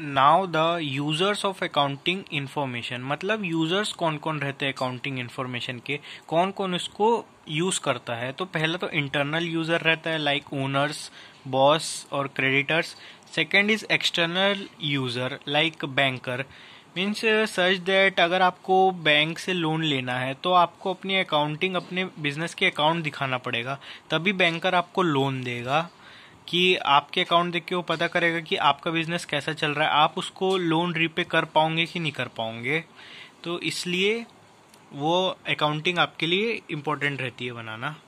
now the users of accounting information मतलब users कौन कौन रहते हैं अकाउंटिंग इन्फॉर्मेशन के कौन कौन उसको यूज़ करता है तो पहला तो इंटरनल यूज़र रहता है लाइक ओनर्स बॉस और creditors second is external user like banker means सर्च दैट अगर आपको बैंक से लोन लेना है तो आपको अपनी अकाउंटिंग अपने बिजनेस के अकाउंट दिखाना पड़ेगा तभी बैंकर आपको लोन देगा कि आपके अकाउंट देख के वो पता करेगा कि आपका बिजनेस कैसा चल रहा है आप उसको लोन रीपे कर पाओगे कि नहीं कर पाओगे तो इसलिए वो अकाउंटिंग आपके लिए इम्पोर्टेंट रहती है बनाना